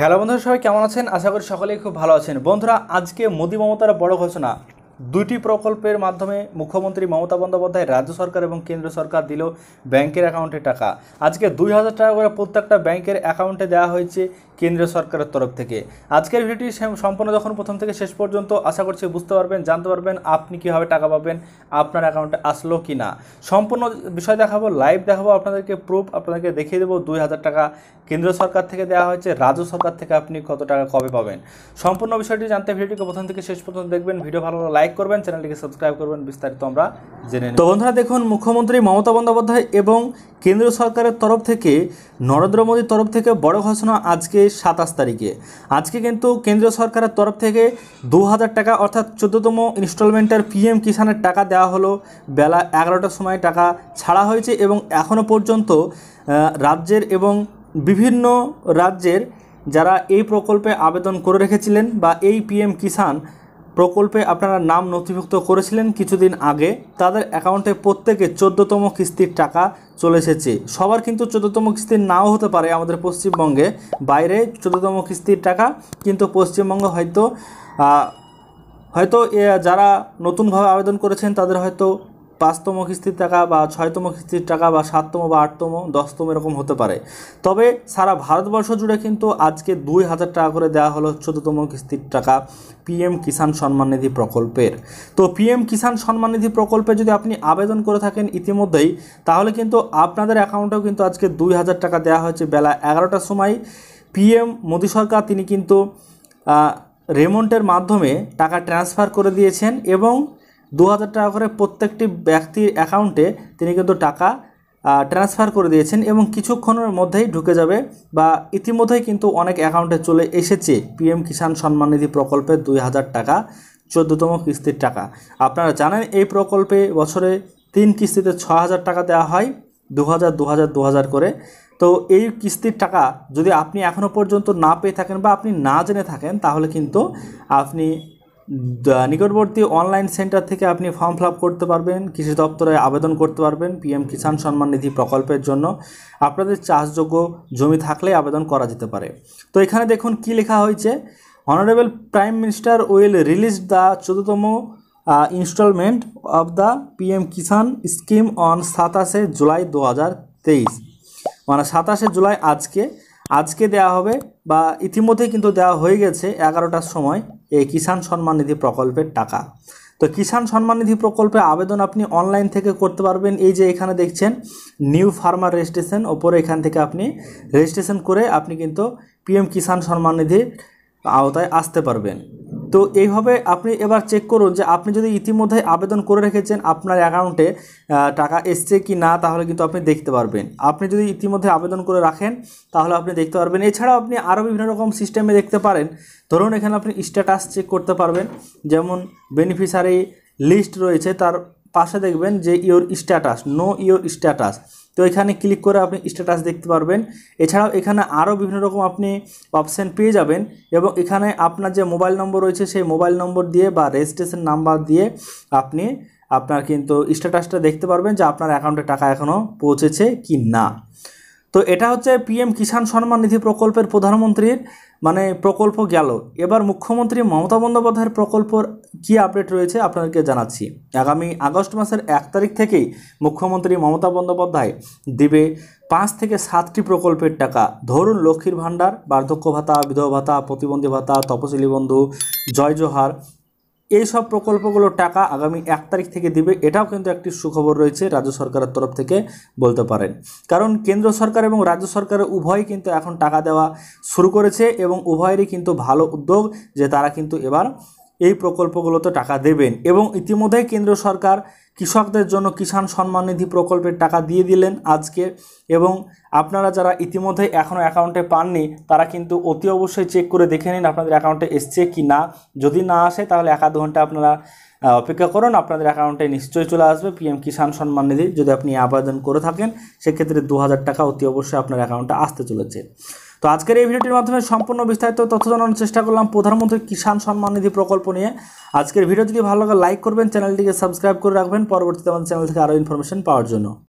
hello বন্ধুরা সবাই কেমন আছেন আশা করি সকলেই খুব ভালো আছেন বন্ধুরা আজকে মোদী মমতার বড় ঘোষণা দুটি প্রকল্পের মাধ্যমে মুখ্যমন্ত্রী মমতা বন্দ্যোপাধ্যায় রাজ্য সরকার এবং কেন্দ্র সরকার দিল ব্যাংকের অ্যাকাউন্টে টাকা আজকে দুই হাজার টাকা করে প্রত্যেকটা ব্যাংকের অ্যাকাউন্টে দেওয়া হয়েছে কেন্দ্রীয় সরকারের তরফ থেকে আজকের ভিডিওটি সম্পূর্ণ যখন প্রথম থেকে শেষ পর্যন্ত আশা করছি বুঝতে পারবেন জানতে পারবেন আপনি কীভাবে টাকা পাবেন আপনার অ্যাকাউন্টে আসলো কি না সম্পূর্ণ বিষয় দেখাবো লাইভ দেখাবো আপনাদেরকে প্রুফ আপনাদেরকে দেখিয়ে দেবো দুই হাজার টাকা কেন্দ্র সরকার থেকে দেওয়া হয়েছে রাজ্য সরকার থেকে আপনি কত টাকা কবে পাবেন সম্পূর্ণ বিষয়টি জানতে ভিডিওটিকে প্রথম থেকে শেষ পর্যন্ত দেখবেন ভিডিও ভালো লাইক করবেন চ্যানেলটিকে সাবস্ক্রাইব করবেন বিস্তারিত আমরা জেনে তো বন্ধুরা দেখুন মুখ্যমন্ত্রী মমতা বন্দ্যোপাধ্যায় এবং কেন্দ্রীয় সরকারের তরফ থেকে নরেন্দ্র মোদীর তরফ থেকে বড় ঘোষণা আজকে সাতাশ তারিখে আজকে কিন্তু কেন্দ্রীয় সরকারের তরফ থেকে দু হাজার টাকা অর্থাৎ চোদ্দতম ইনস্টলমেন্টের পিএম কিষানের টাকা দেওয়া হলো বেলা এগারোটার সময় টাকা ছাড়া হয়েছে এবং এখনও পর্যন্ত রাজ্যের এবং বিভিন্ন রাজ্যের যারা এই প্রকল্পে আবেদন করে রেখেছিলেন বা এই পিএম কিষান প্রকল্পে আপনারা নাম নথিভুক্ত করেছিলেন কিছুদিন আগে তাদের অ্যাকাউন্টে প্রত্যেকে চোদ্দতম কিস্তির টাকা চলে এসেছে সবার কিন্তু চোদ্দতম কিস্তির নাও হতে পারে আমাদের পশ্চিমবঙ্গে বাইরে চোদ্দতম কিস্তির টাকা কিন্তু পশ্চিমবঙ্গ হয়তো হয়তো যারা নতুনভাবে আবেদন করেছেন তাদের হয়তো পাঁচতম কিস্তির টাকা বা ছয়তম কিস্তির টাকা বা সাততম বা আটতম দশতম এরকম হতে পারে তবে সারা ভারতবর্ষ জুড়ে কিন্তু আজকে দুই হাজার টাকা করে দেওয়া হলো চোদ্দতম কিস্তির টাকা পিএম কিষাণ সম্মান নিধি প্রকল্পের তো পিএম কিষাণ সম্মান নিধি প্রকল্পে যদি আপনি আবেদন করে থাকেন ইতিমধ্যেই তাহলে কিন্তু আপনাদের অ্যাকাউন্টেও কিন্তু আজকে দুই হাজার টাকা দেওয়া হয়েছে বেলা এগারোটার সময় পিএম মোদী সরকার তিনি কিন্তু রেমন্টের মাধ্যমে টাকা ট্রান্সফার করে দিয়েছেন এবং দু হাজার টাকা করে প্রত্যেকটি ব্যক্তির অ্যাকাউন্টে তিনি কিন্তু টাকা ট্রান্সফার করে দিয়েছেন এবং কিছুক্ষণের মধ্যেই ঢুকে যাবে বা ইতিমধ্যেই কিন্তু অনেক অ্যাকাউন্টে চলে এসেছে পিএম কিষাণ সম্মান নিধি প্রকল্পের দুই হাজার টাকা চোদ্দোতম কিস্তির টাকা আপনারা জানেন এই প্রকল্পে বছরে তিন কিস্তিতে ছ হাজার টাকা দেওয়া হয় দু হাজার দু হাজার দু হাজার করে তো এই কিস্তির টাকা যদি আপনি এখনও পর্যন্ত না পেয়ে থাকেন বা আপনি না জেনে থাকেন তাহলে কিন্তু আপনি নিকটবর্তী অনলাইন সেন্টার থেকে আপনি ফর্ম ফিল করতে পারবেন কৃষি দপ্তরে আবেদন করতে পারবেন পিএম কিষাণ সম্মান নিধি প্রকল্পের জন্য আপনাদের চাষযোগ্য জমি থাকলে আবেদন করা যেতে পারে তো এখানে দেখুন কি লেখা হয়েছে honourable prime minister will release the চতুর্থতম instalment of the PM Kisan scheme on সাতাশে জুলাই দু মানে সাতাশে জুলাই আজকে আজকে দেয়া হবে বা ইতিমধ্যে কিন্তু দেওয়া হয়ে গেছে এগারোটার সময় এই কিষাণ সম্মান নিধি প্রকল্পের টাকা তো কিষাণ সম্মান নিধি প্রকল্পে আবেদন আপনি অনলাইন থেকে করতে পারবেন এই যে এখানে দেখছেন নিউ ফার্মার রেজিস্ট্রেশন ওপরে এখান থেকে আপনি রেজিস্ট্রেশন করে আপনি কিন্তু পিএম কিষাণ সম্মান নিধির আওতায় আসতে পারবেন তো এইভাবে আপনি এবার চেক করুন যে আপনি যদি ইতিমধ্যে আবেদন করে রেখেছেন আপনার অ্যাকাউন্টে টাকা এসছে কি না তাহলে কিন্তু আপনি দেখতে পারবেন আপনি যদি ইতিমধ্যে আবেদন করে রাখেন তাহলে আপনি দেখতে পারবেন এছাড়াও আপনি আরও বিভিন্ন রকম সিস্টেমে দেখতে পারেন ধরুন এখানে আপনি স্ট্যাটাস চেক করতে পারবেন যেমন বেনিফিশিয়ারি লিস্ট রয়েছে তার পাশে দেখবেন যে your status know your status তো এখানে ক্লিক করে আপনি স্ট্যাটাস দেখতে পারবেন এছাড়াও এখানে আরও বিভিন্ন রকম আপনি অপশান পেয়ে যাবেন এবং এখানে আপনার যে মোবাইল নম্বর রয়েছে সেই মোবাইল নম্বর দিয়ে বা রেজিস্ট্রেশন নাম্বার দিয়ে আপনি আপনার কিন্তু স্ট্যাটাসটা দেখতে পারবেন যে আপনার অ্যাকাউন্টে টাকা এখনও পৌঁছেছে কি না তো এটা হচ্ছে পিএম কিষাণ সম্মান নিধি প্রকল্পের প্রধানমন্ত্রীর মানে প্রকল্প গেল এবার মুখ্যমন্ত্রী মমতা বন্দ্যোপাধ্যায়ের প্রকল্পর কী আপডেট রয়েছে আপনাদেরকে জানাচ্ছি আগামী আগস্ট মাসের এক তারিখ থেকেই মুখ্যমন্ত্রী মমতা বন্দ্যোপাধ্যায় দিবে পাঁচ থেকে সাতটি প্রকল্পের টাকা ধরুন লক্ষ্মীর ভাণ্ডার বার্ধক্য ভাতা বিধবা ভাতা প্রতিবন্ধী ভাতা তপশিলী বন্ধু জয় জোহার এই সব প্রকল্পগুলোর টাকা আগামী এক তারিখ থেকে দিবে এটাও কিন্তু একটি সুখবর রয়েছে রাজ্য সরকারের তরফ থেকে বলতে পারেন কারণ কেন্দ্র সরকার এবং রাজ্য সরকারের উভয়ই কিন্তু এখন টাকা দেওয়া শুরু করেছে এবং উভয়েরই কিন্তু ভালো উদ্যোগ যে তারা কিন্তু এবার এই প্রকল্পগুলোতে টাকা দেবেন এবং ইতিমধ্যেই কেন্দ্র সরকার কৃষকদের জন্য কিষাণ সম্মান নিধি প্রকল্পের টাকা দিয়ে দিলেন আজকে এবং আপনারা যারা ইতিমধ্যে এখনও অ্যাকাউন্টে পাননি তারা কিন্তু অতি অবশ্যই চেক করে দেখে নিন আপনাদের অ্যাকাউন্টে এসছে কি না যদি না আসে তাহলে এক আধ ঘন্টা আপনারা অপেক্ষা করুন আপনাদের অ্যাকাউন্টে নিশ্চয়ই চলে আসবে পিএম কিষাণ সম্মান নিধি যদি আপনি আবেদন করে থাকেন সেক্ষেত্রে দু টাকা অতি অবশ্যই আপনার অ্যাকাউন্টে আসতে চলেছে তো আজকের এই ভিডিওটির মাধ্যমে সম্পূর্ণ বিস্তারিত তথ্য জানানোর চেষ্টা করলাম প্রধানমন্ত্রী কিষাণ সম্মান নিধি প্রকল্প নিয়ে আজকের ভিডিও যদি ভালো লাগে লাইক করবেন চ্যানেলটিকে সাবস্ক্রাইব করে রাখবেন পরবর্তীতে আমাদের চ্যানেল থেকে আরও ইনফরমেশন পাওয়ার জন্য